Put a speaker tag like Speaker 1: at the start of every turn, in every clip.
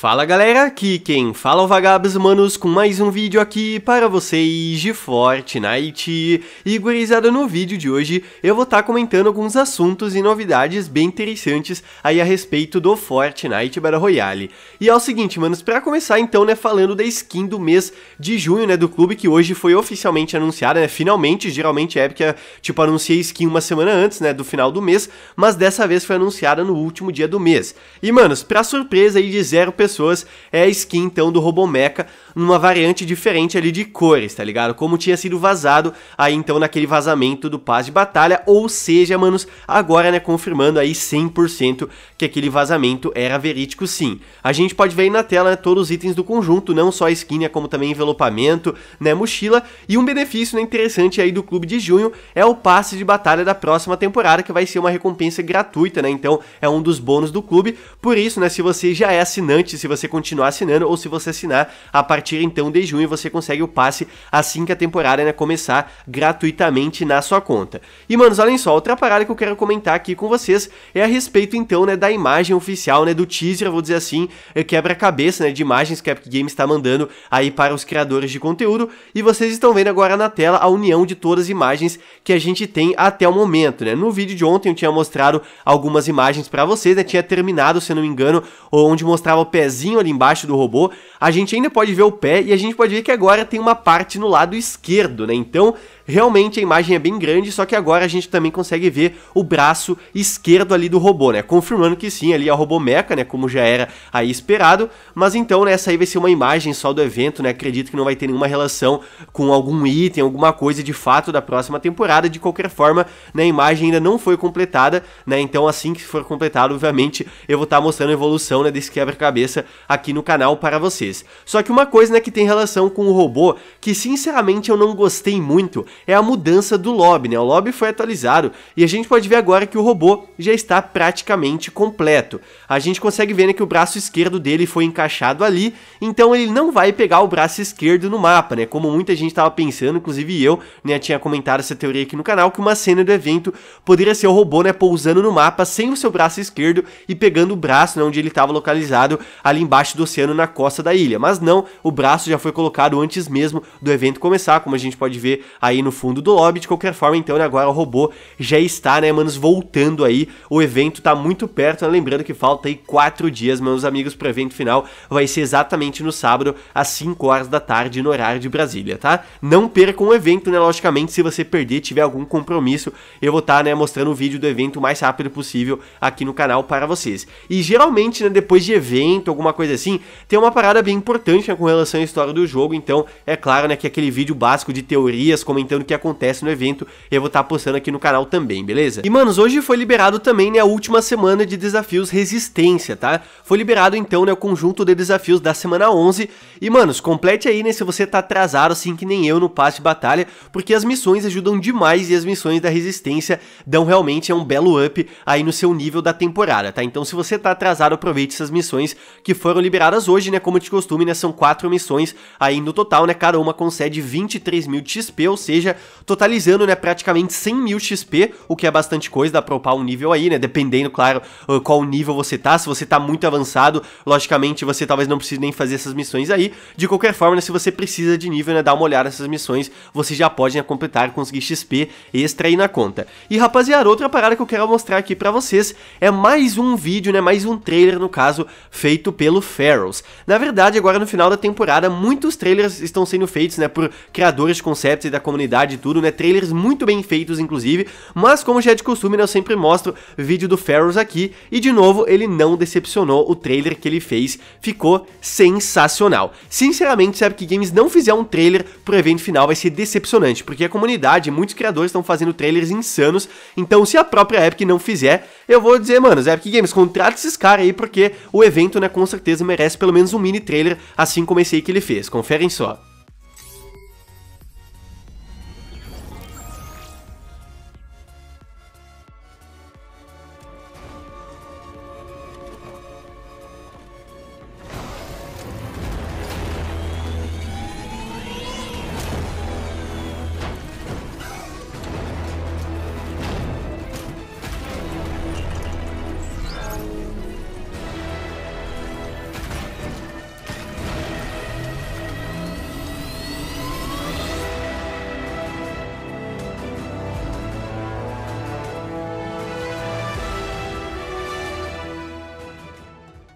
Speaker 1: Fala galera, aqui quem fala é o Vagabos Manos com mais um vídeo aqui para vocês de Fortnite. E gurizada, no vídeo de hoje eu vou estar tá comentando alguns assuntos e novidades bem interessantes aí a respeito do Fortnite Battle Royale. E é o seguinte, manos, para começar então, né, falando da skin do mês de junho, né, do clube que hoje foi oficialmente anunciada, né, finalmente, geralmente é porque, tipo, anunciei skin uma semana antes, né, do final do mês, mas dessa vez foi anunciada no último dia do mês. E, manos, pra surpresa aí de zero pessoas, pessoas, é a skin então do Robomeca, numa variante diferente ali de cores, tá ligado? Como tinha sido vazado aí então naquele vazamento do Paz de Batalha, ou seja, manos, agora né, confirmando aí 100% que aquele vazamento era verídico sim. A gente pode ver aí na tela né, todos os itens do conjunto, não só a skin, né, como também envelopamento, né, mochila, e um benefício né, interessante aí do clube de junho é o passe de batalha da próxima temporada, que vai ser uma recompensa gratuita, né, então é um dos bônus do clube, por isso, né, se você já é assinante se você continuar assinando ou se você assinar a partir então de junho, você consegue o passe assim que a temporada né, começar gratuitamente na sua conta. E, manos, olhem só, outra parada que eu quero comentar aqui com vocês é a respeito então né, da imagem oficial, né, do teaser, vou dizer assim, é quebra-cabeça né, de imagens que a Epic Games está mandando aí para os criadores de conteúdo. E vocês estão vendo agora na tela a união de todas as imagens que a gente tem até o momento. Né? No vídeo de ontem eu tinha mostrado algumas imagens para vocês, né, tinha terminado, se não me engano, onde mostrava o PS pezinho ali embaixo do robô, a gente ainda pode ver o pé e a gente pode ver que agora tem uma parte no lado esquerdo, né? Então, realmente a imagem é bem grande, só que agora a gente também consegue ver o braço esquerdo ali do robô, né? Confirmando que sim, ali é o robô meca, né? Como já era aí esperado, mas então, né, essa aí vai ser uma imagem só do evento, né? Acredito que não vai ter nenhuma relação com algum item, alguma coisa de fato da próxima temporada, de qualquer forma, né, a imagem ainda não foi completada, né? Então, assim que for completado, obviamente, eu vou estar tá mostrando a evolução, né, desse quebra-cabeça aqui no canal para vocês. Só que uma coisa né, que tem relação com o robô, que sinceramente eu não gostei muito, é a mudança do lobby, né? O lobby foi atualizado e a gente pode ver agora que o robô já está praticamente completo. A gente consegue ver né, que o braço esquerdo dele foi encaixado ali, então ele não vai pegar o braço esquerdo no mapa, né? Como muita gente estava pensando, inclusive eu, né, tinha comentado essa teoria aqui no canal, que uma cena do evento poderia ser o robô, né, pousando no mapa sem o seu braço esquerdo e pegando o braço, né, onde ele estava localizado ali embaixo do oceano na costa da ilha, mas não, o braço já foi colocado antes mesmo do evento começar, como a gente pode ver aí no fundo do lobby, de qualquer forma, então, né, agora o robô já está, né, manos, voltando aí, o evento tá muito perto, né? lembrando que falta aí quatro dias, meus amigos, pro evento final, vai ser exatamente no sábado, às 5 horas da tarde, no horário de Brasília, tá? Não percam o evento, né, logicamente, se você perder, tiver algum compromisso, eu vou estar, tá, né, mostrando o vídeo do evento o mais rápido possível aqui no canal para vocês. E geralmente, né, depois de evento, alguma coisa assim, tem uma parada é importante né, com relação à história do jogo, então é claro né, que aquele vídeo básico de teorias comentando o que acontece no evento eu vou estar tá postando aqui no canal também, beleza? E manos, hoje foi liberado também né, a última semana de desafios resistência, tá? Foi liberado então né, o conjunto de desafios da semana 11 e manos, complete aí né, se você tá atrasado assim que nem eu no passe de batalha, porque as missões ajudam demais e as missões da resistência dão realmente é um belo up aí no seu nível da temporada, tá? Então se você tá atrasado aproveite essas missões que foram liberadas hoje, né, como eu te costume, né? São quatro missões aí no total, né? Cada uma concede 23 mil XP, ou seja, totalizando, né? Praticamente 100 mil XP, o que é bastante coisa, dá pra upar um nível aí, né? Dependendo, claro, ah, qual nível você tá. Se você tá muito avançado, logicamente você talvez não precise nem fazer essas missões aí. De qualquer forma, né? Se você precisa de nível, né? Dá uma olhada nessas missões, você já pode né, completar, conseguir XP extra aí na conta. E rapaziada, outra parada que eu quero mostrar aqui pra vocês é mais um vídeo, né? Mais um trailer, no caso, feito pelo Pharaohs. Na verdade, verdade, agora no final da temporada, muitos trailers estão sendo feitos, né, por criadores de conceitos e da comunidade e tudo, né, trailers muito bem feitos, inclusive, mas como já é de costume, né, eu sempre mostro vídeo do Ferros aqui, e de novo, ele não decepcionou, o trailer que ele fez ficou sensacional. Sinceramente, sabe que Games não fizer um trailer pro evento final vai ser decepcionante, porque a comunidade, muitos criadores estão fazendo trailers insanos, então se a própria Epic não fizer, eu vou dizer, mano, Epic Games, contrata esses caras aí, porque o evento, né, com certeza merece pelo menos um mini trailer trailer, assim como esse aí que ele fez. Conferem só.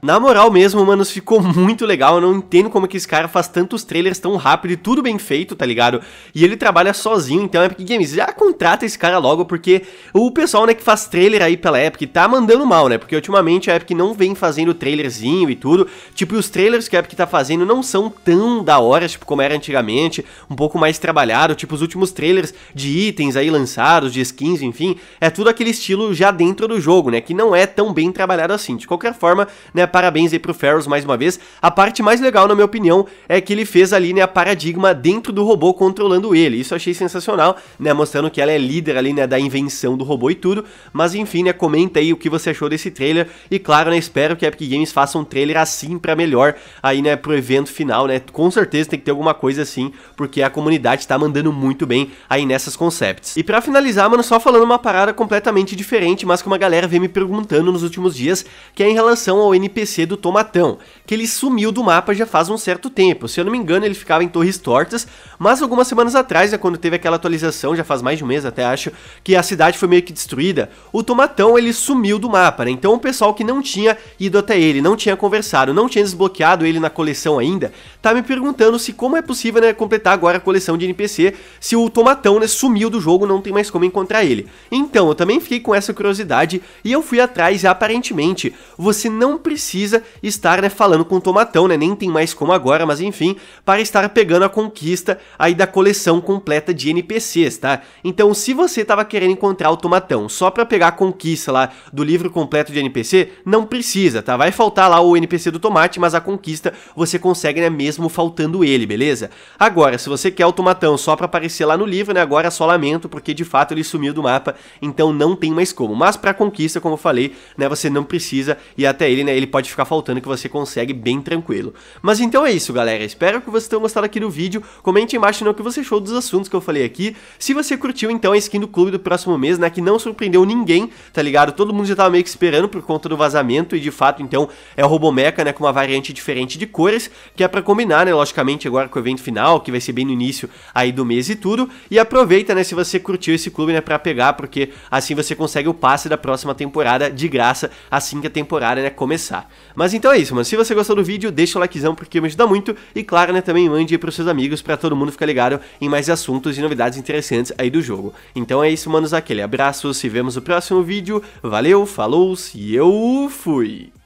Speaker 1: Na moral mesmo, manos, ficou muito legal. Eu não entendo como é que esse cara faz tantos trailers tão rápido e tudo bem feito, tá ligado? E ele trabalha sozinho, então é Epic Games já contrata esse cara logo, porque o pessoal, né, que faz trailer aí pela Epic tá mandando mal, né? Porque ultimamente a Epic não vem fazendo trailerzinho e tudo. Tipo, os trailers que a Epic tá fazendo não são tão da hora, tipo, como era antigamente, um pouco mais trabalhado. Tipo, os últimos trailers de itens aí lançados, de skins, enfim, é tudo aquele estilo já dentro do jogo, né? Que não é tão bem trabalhado assim. De qualquer forma, né, parabéns aí pro Ferros mais uma vez. A parte mais legal, na minha opinião, é que ele fez ali, né, a Paradigma dentro do robô controlando ele. Isso eu achei sensacional, né, mostrando que ela é líder ali, né, da invenção do robô e tudo. Mas enfim, né, comenta aí o que você achou desse trailer e claro, né, espero que a Epic Games faça um trailer assim para melhor aí, né, pro evento final, né? Com certeza tem que ter alguma coisa assim, porque a comunidade tá mandando muito bem aí nessas concepts. E para finalizar, mano, só falando uma parada completamente diferente, mas que uma galera vem me perguntando nos últimos dias, que é em relação ao NPC NPC do Tomatão, que ele sumiu do mapa já faz um certo tempo. Se eu não me engano, ele ficava em Torres Tortas, mas algumas semanas atrás, né, quando teve aquela atualização, já faz mais de um mês até acho, que a cidade foi meio que destruída, o Tomatão ele sumiu do mapa, né? Então o pessoal que não tinha ido até ele, não tinha conversado, não tinha desbloqueado ele na coleção ainda, tá me perguntando se como é possível, né, completar agora a coleção de NPC se o Tomatão, né, sumiu do jogo, não tem mais como encontrar ele. Então, eu também fiquei com essa curiosidade e eu fui atrás e aparentemente você não precisa precisa estar né, falando com o Tomatão, né? Nem tem mais como agora, mas enfim, para estar pegando a conquista aí da coleção completa de NPCs, tá? Então, se você tava querendo encontrar o Tomatão só para pegar a conquista lá do livro completo de NPC, não precisa, tá? Vai faltar lá o NPC do Tomate, mas a conquista você consegue, né, mesmo faltando ele, beleza? Agora, se você quer o Tomatão só para aparecer lá no livro, né, agora só lamento, porque de fato ele sumiu do mapa, então não tem mais como. Mas para conquista, como eu falei, né, você não precisa ir até ele, né? Ele pode pode ficar faltando que você consegue bem tranquilo. Mas então é isso, galera. Espero que vocês tenham gostado aqui do vídeo. Comente embaixo né, o que você achou dos assuntos que eu falei aqui. Se você curtiu, então, a skin do clube do próximo mês, né, que não surpreendeu ninguém, tá ligado? Todo mundo já tava meio que esperando por conta do vazamento e, de fato, então, é o Robomeca, né, com uma variante diferente de cores, que é pra combinar, né, logicamente, agora com o evento final, que vai ser bem no início aí do mês e tudo. E aproveita, né, se você curtiu esse clube, né, pra pegar, porque assim você consegue o passe da próxima temporada de graça assim que a temporada, né, começar. Mas então é isso, mano. Se você gostou do vídeo, deixa o likezão porque me ajuda muito. E claro, né, também mande aí pros seus amigos para todo mundo ficar ligado em mais assuntos e novidades interessantes aí do jogo. Então é isso, manos. Aquele abraço, se vemos no próximo vídeo. Valeu, falou e eu fui!